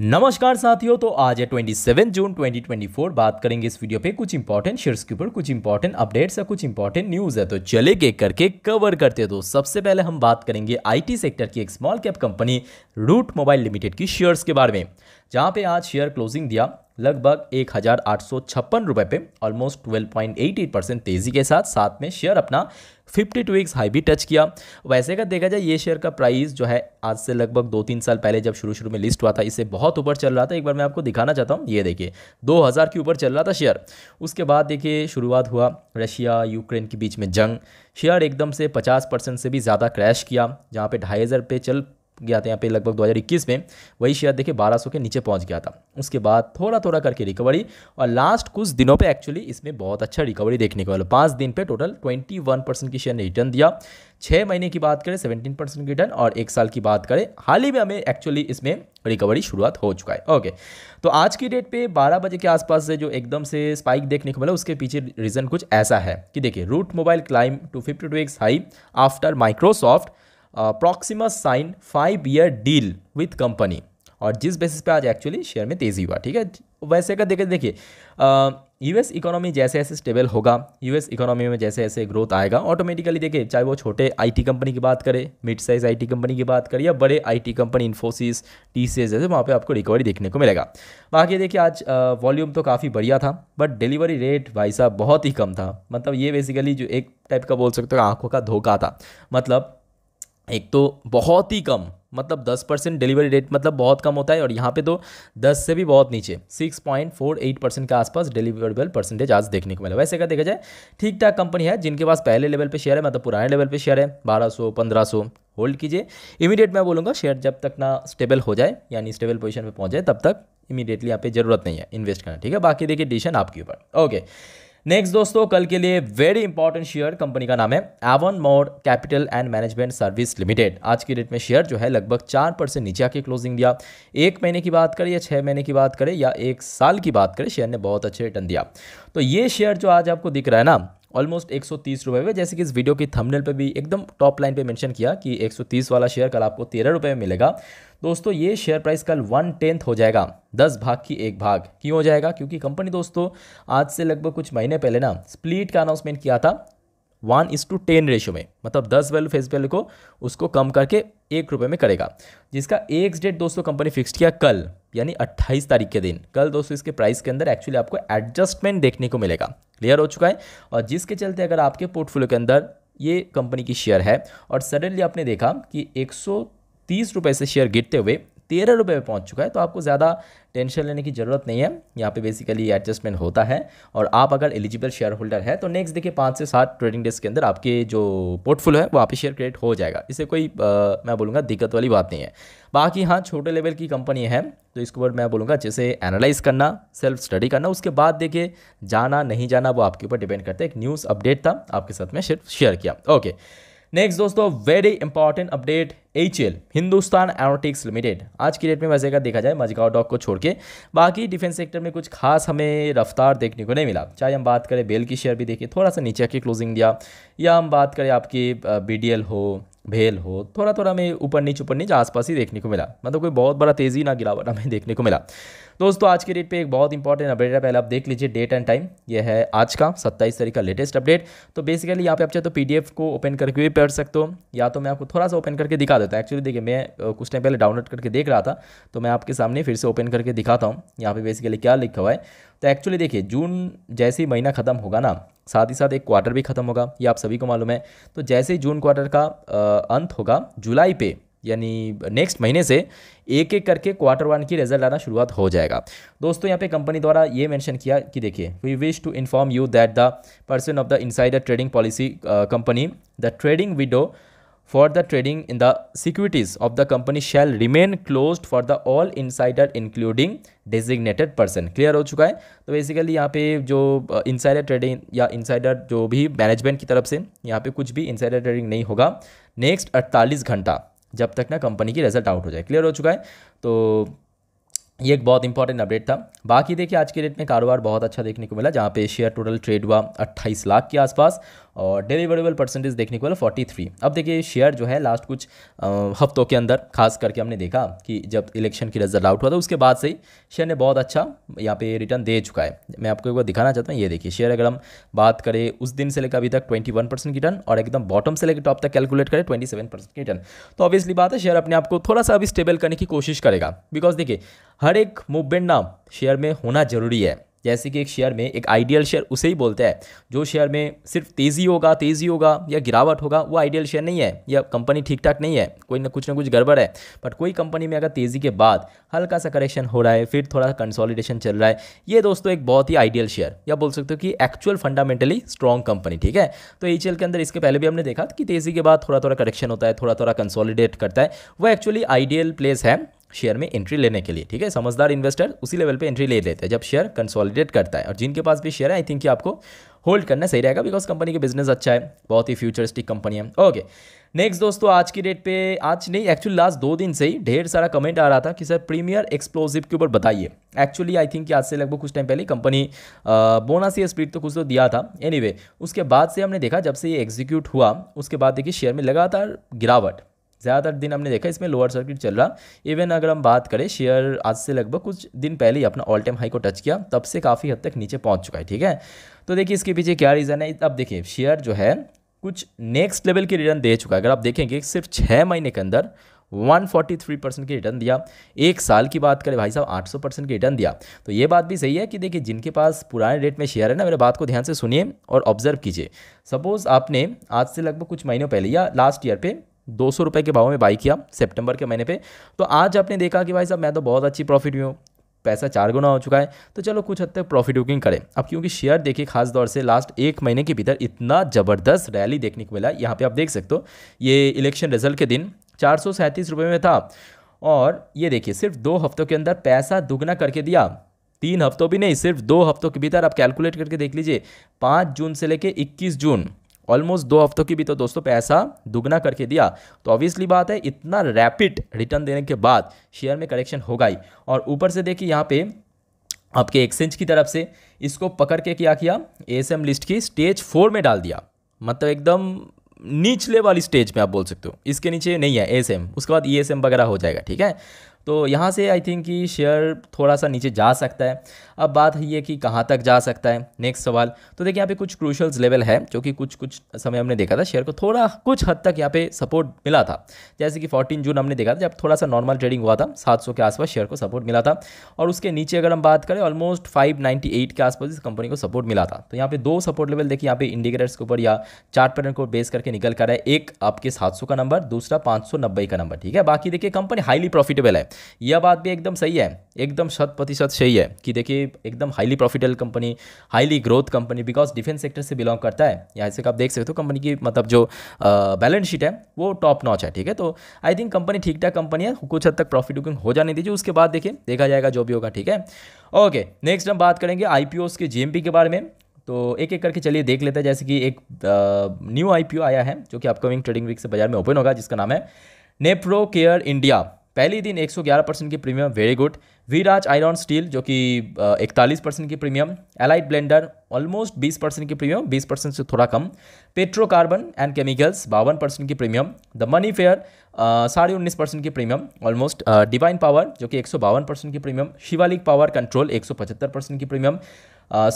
नमस्कार साथियों तो आज है 27 जून 2024 बात करेंगे इस वीडियो पे कुछ इंपॉर्टेंट शेयर्स के ऊपर कुछ इंपॉर्टेंट अपडेट्स है कुछ इंपॉर्टेंट न्यूज़ है तो चले के करके कवर करते तो सबसे पहले हम बात करेंगे आईटी सेक्टर की एक small cap company Route Mobile Limited की शेयर्स के बारे में जहाँ पे आज शेयर क्लोजिंग दिया लगभग एक हज़ार आठ सौ छप्पन पे almost twelve point eight eight percent तेज़ी के साथ साथ में शेयर अपना फिफ्टी टू वीक्स हाई भी टच किया वैसे का देखा जाए ये शेयर का प्राइस जो है आज से लगभग दो तीन साल पहले जब शुरू शुरू में लिस्ट हुआ था इससे बहुत ऊपर चल रहा था एक बार मैं आपको दिखाना चाहता हूँ ये देखिए 2000 के ऊपर चल रहा था शेयर उसके बाद देखिए शुरुआत हुआ रशिया यूक्रेन के बीच में जंग शेयर एकदम से पचास परसेंट से भी ज़्यादा क्रैश किया जहाँ पर ढाई हज़ार पे चल गया था यहाँ पे लगभग 2021 में वही शेयर देखिए 1200 के नीचे पहुंच गया था उसके बाद थोड़ा थोड़ा करके रिकवरी और लास्ट कुछ दिनों पे एक्चुअली इसमें बहुत अच्छा रिकवरी देखने को मिला पाँच दिन पे टोटल 21 परसेंट की शेयर ने रिटर्न दिया छः महीने की बात करें 17 परसेंट रिटर्न और एक साल की बात करें हाल ही में हमें एक्चुअली इसमें रिकवरी शुरुआत हो चुका है ओके तो आज की डेट पे 12 बजे के आसपास से जो एकदम से स्पाइक देखने को मिला उसके पीछे रीज़न कुछ ऐसा है कि देखिए Route Mobile climb to fifty two x high after Microsoft Proximus sign five year deal with company और जिस बेसिस पे आज एक्चुअली शेयर में तेज़ी हुआ ठीक है वैसे अगर देखें देखिए यूएस इकोनॉमी जैसे ऐसे स्टेबल होगा यूएस इकोनॉमी में जैसे ऐसे ग्रोथ आएगा ऑटोमेटिकली देखिए चाहे वो छोटे आईटी कंपनी की बात करें मिड साइज आईटी कंपनी की बात करें या बड़े आईटी कंपनी इन्फोसिस टी जैसे वहाँ पर आपको रिकवरी देखने को मिलेगा बाकी देखिए आज वॉल्यूम तो काफ़ी बढ़िया था बट डिलीवरी रेट भाई साहब बहुत ही कम था मतलब ये बेसिकली जो एक टाइप का बोल सकते हो आंखों का धोखा था मतलब एक तो बहुत ही कम मतलब 10 परसेंट डिलीवरी रेट मतलब बहुत कम होता है और यहाँ पे तो 10 से भी बहुत नीचे 6.48 परसेंट के आसपास डिलीवरेबल परसेंटेज आज देखने को मिला वैसे अगर देखा जाए ठीक ठाक कंपनी है जिनके पास पहले लेवल पे शेयर है मतलब पुराने लेवल पे शेयर है 1200 1500 होल्ड कीजिए इमीडिएट मैं बोलूँगा शेयर जब तक ना स्टेबल हो जाए यानी स्टेबल पोजिशन पर पहुँच जाए तब तक इमीडिएटली यहाँ पर ज़रूरत नहीं है इन्वेस्ट करना ठीक है बाकी देखिए डिशन आपके ऊपर ओके नेक्स्ट दोस्तों कल के लिए वेरी इंपॉर्टेंट शेयर कंपनी का नाम है Avonmore Capital and Management Service Limited आज की डेट में शेयर जो है लगभग चार परसेंट नीचे आके क्लोजिंग दिया एक महीने की बात करें या छः महीने की बात करें या एक साल की बात करें शेयर ने बहुत अच्छे रिटर्न दिया तो ये शेयर जो आज आपको दिख रहा है ना ऑलमोस्ट एक सौ तीस रुपये में जैसे कि इस वीडियो की थंबनेल पे भी एकदम टॉप लाइन पे मेंशन किया कि एक सौ तीस वाला शेयर कल आपको तेरह रुपये में मिलेगा दोस्तों ये शेयर प्राइस कल वन टेंथ हो जाएगा दस भाग की एक भाग क्यों हो जाएगा क्योंकि कंपनी दोस्तों आज से लगभग कुछ महीने पहले ना स्प्लिट का अनाउंसमेंट किया था one is to ten ratio में मतलब दस वैल्यू फेस वैल्यू को उसको कम करके एक रुपये में करेगा जिसका एक डेट दोस्तों कंपनी फिक्स किया कल यानी 28 तारीख के दिन कल दोस्तों इसके प्राइस के अंदर एक्चुअली आपको एडजस्टमेंट देखने को मिलेगा क्लियर हो चुका है और जिसके चलते अगर आपके पोर्टफोलियो के अंदर ये कंपनी की शेयर है और सडनली आपने देखा कि एक सौ से शेयर गिरते हुए तेरह रुपये में पहुँच चुका है तो आपको ज़्यादा टेंशन लेने की ज़रूरत नहीं है यहाँ पे बेसिकली एडजस्टमेंट होता है और आप अगर एलिजिबल शेयर होल्डर है तो नेक्स्ट देखिए पाँच से सात ट्रेडिंग डेज के अंदर आपके जो पोर्टफोलियो है वो आप शेयर क्रिएट हो जाएगा इसे कोई आ, मैं बोलूँगा दिक्कत वाली बात नहीं है बाकी हाँ छोटे लेवल की कंपनी है तो इसके ऊपर मैं बोलूँगा जैसे एनालाइज करना सेल्फ स्टडी करना उसके बाद देखिए जाना नहीं जाना वो आपके ऊपर डिपेंड करता है एक न्यूज़ अपडेट था आपके साथ मैं शेयर किया ओके नेक्स्ट दोस्तों very important update H Hindustan Aeronautics Limited आज की डेट में वैसे का देखा जाए मजगाव डॉक को छोड़ के बाकी डिफेंस सेक्टर में कुछ खास हमें रफ्तार देखने को नहीं मिला चाहे हम बात करें बेल की शेयर भी देखिए थोड़ा सा नीचे की क्लोजिंग दिया या हम बात करें आपकी बी हो भेल हो थोड़ा थोड़ा हमें ऊपर नीचे ऊपर नीचे आसपास ही देखने को मिला मतलब कोई बहुत बड़ा तेज़ी ना गिरावट हमें देखने को मिला दोस्तों आज के डेट पे एक बहुत इंपॉर्टेंट अपडेट है पहले आप देख लीजिए डेट एंड टाइम ये है आज का सत्ताईस तारीख का लेटेस्ट अपडेट तो बेसिकली यहाँ पे आप चाहे तो पी को ओपन करके भी पढ़ सकते हो या तो मैं आपको थोड़ा सा ओपन करके दिखा देता हूँ एक्चुअली देखिए मैं कुछ टाइम पहले डाउनलोड करके देख रहा था तो मैं आपके सामने फिर से ओपन करके दिखाता हूँ यहाँ पर बेसिकली क्या लिखा हुआ है तो एक्चुअली देखिए जून जैसे ही महीना ख़त्म होगा ना साथ ही साथ एक क्वार्टर भी खत्म होगा ये आप सभी को मालूम है तो जैसे ही जून क्वार्टर का अंत होगा जुलाई पे यानी नेक्स्ट महीने से एक एक करके क्वार्टर वन की रिजल्ट आना शुरुआत हो जाएगा दोस्तों यहाँ पे कंपनी द्वारा ये मेंशन किया कि देखिए we wish to inform you that the person of the insider trading policy company the trading window for the trading in the securities of the company shall remain close for the all insider including designated person clear हो चुका है तो basically यहाँ पे जो insider uh, trading या insider जो भी मैनेजमेंट की तरफ से यहाँ पे कुछ भी इनसाइडर ट्रेडिंग नहीं होगा नेक्स्ट 48 घंटा जब तक ना कंपनी की रिजल्ट आउट हो जाए क्लियर हो चुका है तो ये एक बहुत इंपॉर्टेंट अपडेट था बाकी देखिए आज के डेट में कारोबार बहुत अच्छा देखने को मिला जहाँ पे शेयर टोटल ट्रेड हुआ 28 लाख के आसपास और डिलीवरेबल परसेंटेज देखने को मिला 43 अब देखिए शेयर जो है लास्ट कुछ हफ्तों के अंदर खास करके हमने देखा कि जब इलेक्शन की रिजल्ट आउट हुआ था उसके बाद से ही शेयर ने बहुत अच्छा यहाँ पे रिटर्न दे चुका है मैं आपको एक बार दिखाना चाहता हूँ ये देखिए शेयर अगर हम बात करें उस दिन से लेकर अभी तक ट्वेंटी रिटर्न और एकदम बॉटम से लेकर टॉप तक कैलकुलेट करें ट्वेंटी रिटर्न तो ऑब्वियसली बात है शेयर अपने आपको थोड़ा सा अभी स्टेबल करने की कोशिश करेगा बिकॉज देखिए हर एक मूवमेंट ना शेयर में होना ज़रूरी है जैसे कि एक शेयर में एक आइडियल शेयर उसे ही बोलते हैं जो शेयर में सिर्फ तेज़ी होगा तेज़ी होगा या गिरावट होगा वो आइडियल शेयर नहीं है या कंपनी ठीक ठाक नहीं है कोई ना कुछ ना कुछ गड़बड़ है बट कोई कंपनी में अगर तेज़ी के बाद हल्का सा करेक्शन हो रहा है फिर थोड़ा सा कंसॉलिडेशन चल रहा है ये दोस्तों एक बहुत ही आइडियल शेयर या बोल सकते हो कि एक्चुअल फंडामेंटली स्ट्रॉन्ग कंपनी ठीक है तो एच के अंदर इसके पहले भी हमने देखा कि तेज़ी के बाद थोड़ा थोड़ा करेक्शन होता है थोड़ा थोड़ा कंसॉलिडेट करता है वह एक्चुअली आइडियल प्लेस है शेयर में एंट्री लेने के लिए ठीक है समझदार इन्वेस्टर उसी लेवल पे एंट्री ले लेते हैं जब शेयर कंसोलिडेट करता है और जिनके पास भी शेयर है आई थिंक कि आपको होल्ड करना सही रहेगा बिकॉज कंपनी का बिजनेस अच्छा है बहुत ही फ्यूचरिस्टिक कंपनी है ओके नेक्स्ट दोस्तों आज की डेट पे आज नहीं एक्चुअली लास्ट दो दिन से ही ढेर सारा कमेंट आ रहा था कि सर प्रीमियर एक्सप्लोजिव के ऊपर बताइए एक्चुअली आई थिंक कि आज से लगभग कुछ टाइम पहले कंपनी बोनस या स्पीड तो कुछ तो दिया था एनीवे anyway, उसके बाद से हमने देखा जब से ये एग्जीक्यूट हुआ उसके बाद देखिए शेयर में लगातार गिरावट ज़्यादातर दिन हमने देखा इसमें लोअर सर्किट चल रहा इवन अगर हम बात करें शेयर आज से लगभग कुछ दिन पहले ही अपना ऑल टाइम हाई को टच किया तब से काफ़ी हद तक नीचे पहुंच चुका है ठीक है तो देखिए इसके पीछे क्या रीज़न है अब देखिए शेयर जो है कुछ नेक्स्ट लेवल के रिटर्न दे चुका है अगर आप देखेंगे सिर्फ छः महीने के अंदर 143 परसेंट के रिटर्न दिया एक साल की बात करें भाई साहब 800 परसेंट के रिटर्न दिया तो ये बात भी सही है कि देखिए जिनके पास पुराने रेट में शेयर है ना मेरे बात को ध्यान से सुनिए और ऑब्जर्व कीजिए सपोज़ आपने आज से लगभग कुछ महीनों पहले या लास्ट ईयर पे दो सौ रुपये के भाव में बाई किया सितंबर के महीने पे तो आज आपने देखा कि भाई साहब मैं तो बहुत अच्छी प्रॉफिट हुई हूँ पैसा चार गुना हो चुका है तो चलो कुछ हद तक प्रॉफिट बुकिंग करें अब क्योंकि शेयर देखिए खास तौर से लास्ट एक महीने के भीतर इतना ज़बरदस्त रैली देखने को मिला यहाँ पे आप देख सकते हो ये इलेक्शन रिजल्ट के दिन चार सौ रुपये में था और ये देखिए सिर्फ दो हफ्तों के अंदर पैसा दुगना करके दिया तीन हफ्तों भी नहीं सिर्फ दो हफ्तों के भीतर आप कैलकुलेट करके देख लीजिए पाँच जून से लेके इक्कीस जून ऑलमोस्ट दो हफ्तों की भी तो दोस्तों पैसा दुगना करके दिया तो ऑब्वियसली बात है इतना रैपिड रिटर्न देने के बाद शेयर में करेक्शन होगा ही और ऊपर से देखिए यहाँ पे आपके एक्सचेंज की तरफ से इसको पकड़ के क्या किया एएसएम लिस्ट की स्टेज फोर में डाल दिया मतलब एकदम निचले वाली स्टेज में आप बोल सकते हो इसके नीचे नहीं है एएसएम उसके बाद ईएसएम e वगैरह हो जाएगा ठीक है तो यहाँ से आई थिंक कि शेयर थोड़ा सा नीचे जा सकता है अब बात ये कि कहाँ तक जा सकता है नेक्स्ट सवाल तो देखिए यहाँ पे कुछ क्रूशल्स लेवल है जो कि कुछ कुछ समय हमने देखा था शेयर को थोड़ा कुछ हद तक यहाँ पे सपोर्ट मिला था जैसे कि 14 जून हमने देखा था जब थोड़ा सा नॉर्मल ट्रेडिंग हुआ था सात के आसपास शेयर को सपोर्ट मिला था और उसके नीचे अगर हम बात करें ऑलमोस्ट फाइव के आसपास इस कंपनी को सपोर्ट मिला था तो यहाँ पे दो सपोर्ट लेवल देखिए यहाँ पे इंडिकेटर्स के ऊपर या चार्ट पैटर्न को बेस करके निकल कर है एक आपके सात का नंबर दूसरा पाँच का नंबर ठीक है बाकी देखिए कंपनी हाईली प्रॉफिटेबल है यह बात भी एकदम सही है एकदम शत प्रतिशत सही है कि देखिए एकदम highly profitable company highly growth company because defence sector से बिलोंग करता है यहाँ से आप देख सकते हो कंपनी की मतलब जो बैलेंस शीट है वो टॉप नॉच है ठीक है तो आई थिंक कंपनी ठीक ठाक कंपनी है कुछ हद तक प्रॉफिट बुकिंग हो जाने दीजिए उसके बाद देखिए देखा जाएगा जो भी होगा ठीक है ओके नेक्स्ट हम बात करेंगे आई के जी के बारे में तो एक एक करके चलिए देख लेते हैं जैसे कि एक न्यू आईपीओ आया है जो कि अपकमिंग ट्रेडिंग वीक से बाजार में ओपन होगा जिसका नाम है नेप्रो केयर इंडिया पहले दिन 111 परसेंट की premium very good Vraj iron steel जो कि इकतालीस परसेंट की premium Allied Blenders almost 20 percent की प्रीमियम 20 परसेंट से थोड़ा कम पेट्रोकार्बन एंड केमिकल्स बावन परसेंट की प्रीमियम द मनी फेयर साढ़े उन्नीस परसेंट की प्रीमियम ऑलमोस्ट डिवाइन पावर जो कि एक परसेंट की प्रीमियम शिवालिक पावर कंट्रोल एक परसेंट की प्रीमियम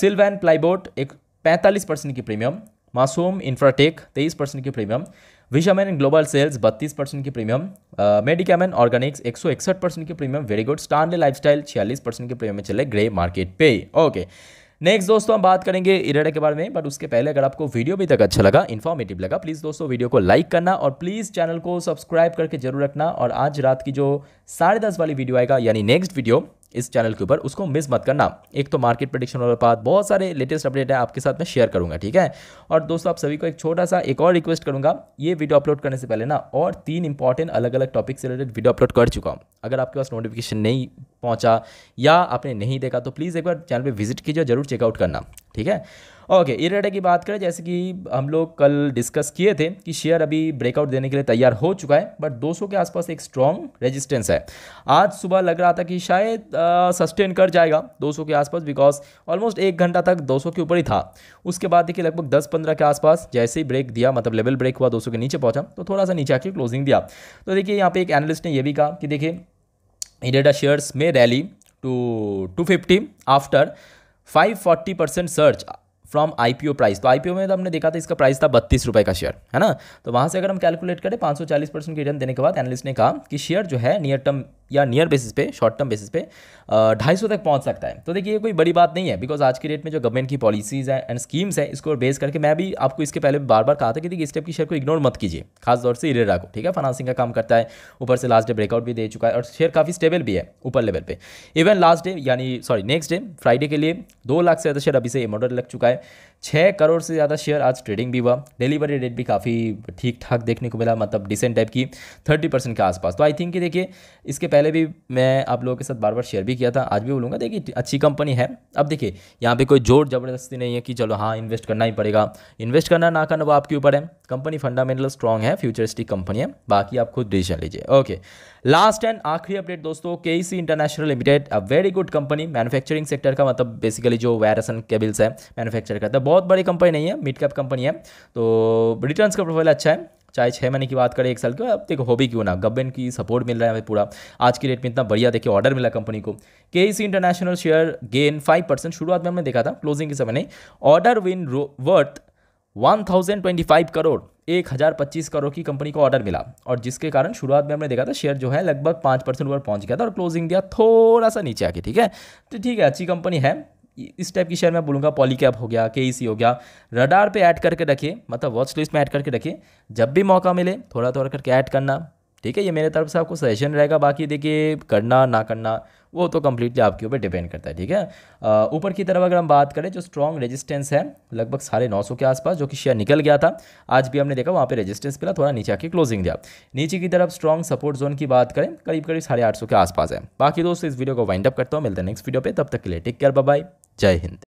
सिल्वैन प्लाईबोट एक पैंतालीस परसेंट की प्रीमियम मासूम इंफ्राटेक तेईस परसेंट की प्रीमियम विशामैन ग्लोबल सेल्स बत्तीस परसेंट की प्रीमियम मेडिकामैन ऑर्गेनिक्स एक सौ इकसठ परसेंट की premium very good life lifestyle छियालीस परसेंट की प्रीमियम में चले ग्रे मार्केट पे ओके नेक्स्ट दोस्तों हम बात करेंगे इरेडा के बारे में बट उसके पहले अगर आपको वीडियो भी तक अच्छा लगा इन्फॉर्मेटिव लगा प्लीज़ दोस्तों वीडियो को लाइक करना और प्लीज़ चैनल को सब्सक्राइब करके जरूर रखना और आज रात की जो साढ़े दस वाली वीडियो आएगा यानी नेक्स्ट वीडियो इस चैनल के ऊपर उसको मिस मत करना एक तो मार्केट प्रडिक्शन वाले बाद बहुत सारे लेटेस्ट अपडेट है आपके साथ मैं शेयर करूँगा ठीक है और दोस्तों आप सभी को एक छोटा सा एक और रिक्वेस्ट करूँगा ये वीडियो अपलोड करने से पहले ना और तीन इंपॉर्टेंट अलग अलग टॉपिक से रिलेटेड वीडियो अपलोड कर चुका हूँ अगर आपके पास नोटिफिकेशन नहीं पहुँचा या आपने नहीं देखा तो प्लीज़ एक बार चैनल पर विजिट कीजिए जरूर चेकआउट करना ठीक है ओके इरेडा की बात करें जैसे कि हम लोग कल डिस्कस किए थे कि शेयर अभी ब्रेकआउट देने के लिए तैयार हो चुका है बट 200 के आसपास एक स्ट्रॉन्ग रेजिस्टेंस है आज सुबह लग रहा था कि शायद सस्टेन कर जाएगा 200 के आसपास बिकॉज ऑलमोस्ट एक घंटा तक 200 के ऊपर ही था उसके बाद देखिए लगभग दस पंद्रह के आसपास जैसे ही ब्रेक दिया मतलब लेवल ब्रेक हुआ दो के नीचे पहुँचा तो थोड़ा सा नीचे आके क्लोजिंग दिया तो देखिए यहाँ पर एक एनालिस्ट ने यह भी कहा कि देखिए इरेडा शेयर्स में rally to two fifty after 540 percent surge from IPO price तो आईपीओ में तो हमने देखा था इसका प्राइस था बत्तीस रुपए का शेयर है ना तो वहां से अगर हम कैलकुलेट करें 540 परसेंट की रिटर्न देने के बाद एनालिस्ट ने कहा कि शेयर जो है नियर टर्म या नियर बेसिस पे शॉर्ट टर्म बेसिस पे ढाई सौ तक पहुंच सकता है तो देखिए ये कोई बड़ी बात नहीं है बिकॉज आज के डेट में जो गवर्नमेंट की पॉलिसीज़ हैं एंड स्कीम्स हैं इसको बेस करके मैं भी आपको इसके पहले बार बार कहा था कि देखिए इस टाइप की शेयर को इग्नोर मत कीजिए खासतौर से इरेरा को ठीक है फाइनेंसिंग का काम करता है ऊपर से लास्ट डे ब्रेकआउट भी दे चुका है और शेयर काफ़ी स्टेबल भी है ऊपर लेवल पर इवन लास्ट डे यानी सॉरी नेक्स्ट डे फ्राइडे के लिए दो लाख से ज़्यादा शेयर अभी से मॉडल लग चुका है छः करोड़ से ज़्यादा शेयर आज ट्रेडिंग भी हुआ डिलीवरी रेट भी काफ़ी ठीक ठाक देखने को मिला मतलब डिसेंट टाइप की थर्टी परसेंट के आसपास तो आई थिंक देखिए इसके पहले भी मैं आप लोगों के साथ बार बार शेयर भी किया था आज भी बोलूँगा देखिए अच्छी कंपनी है अब देखिए यहाँ पे कोई जोर ज़बरदस्ती नहीं है कि चलो हाँ इन्वेस्ट करना ही पड़ेगा इन्वेस्ट करना ना करना वो आपके ऊपर है कंपनी फंडामेंटल स्ट्रॉन्ग है फ्यूचरिस्टिक कंपनी है बाकी आप खुद डिसीजन लीजिए ओके लास्ट एंड आखिरी अपडेट दोस्तों के international limited a very good company manufacturing sector का मतलब बेसिकली जो वायरस एंड केबल्स है मैनुफैक्चर करता है बहुत बड़ी कंपनी नहीं है मिड कैप कंपनी है तो रिटर्न का प्रोफाइल अच्छा है चाहे छः महीने की बात करें एक साल की अब देखो हो भी क्यों ना गवर्नमेंट की सपोर्ट मिल रहा है पूरा आज की डेट में इतना बढ़िया देखिए ऑर्डर मिला कंपनी को के international share gain five percent शुरुआत में हमने देखा था क्लोजिंग के समय नहीं order win worth one thousand twenty five crore एक हज़ार पच्चीस करोड़ की कंपनी को ऑर्डर मिला और जिसके कारण शुरुआत में हमने देखा था शेयर जो है लगभग पाँच परसेंट ऊपर पहुंच गया था और क्लोजिंग दिया थोड़ा सा नीचे आके ठीक है तो ठीक है अच्छी कंपनी है इस टाइप की शेयर मैं बोलूँगा पॉलीकैप हो गया के e हो गया रडार पे ऐड करके रखिए मतलब वॉच लिस्ट में ऐड करके रखिए जब भी मौका मिले थोड़ा थोड़ा करके ऐड करना ठीक है ये मेरे तरफ से आपको सजेशन रहेगा बाकी देखिए करना ना करना वो तो कम्प्लीटली आपके ऊपर डिपेंड करता है ठीक है ऊपर की तरफ अगर हम बात करें जो स्ट्रॉन्ग रेजिस्टेंस है लगभग साढ़े नौ सौ के आसपास जो कि शेयर निकल गया था आज भी हमने देखा वहाँ पे रेजिस्टेंस मिला थोड़ा नीचे आके क्लोजिंग दिया नीचे की तरफ स्ट्रॉन्ग सपोर्ट जोन की बात करें करीब करीब साढ़े आठ सौ के आसपास है बाकी दोस्तों इस वीडियो को वाइंड अप करता हूँ मिलता है नेक्स्ट वीडियो पर तब तक के लिए टेक केयर बाय जय हिंद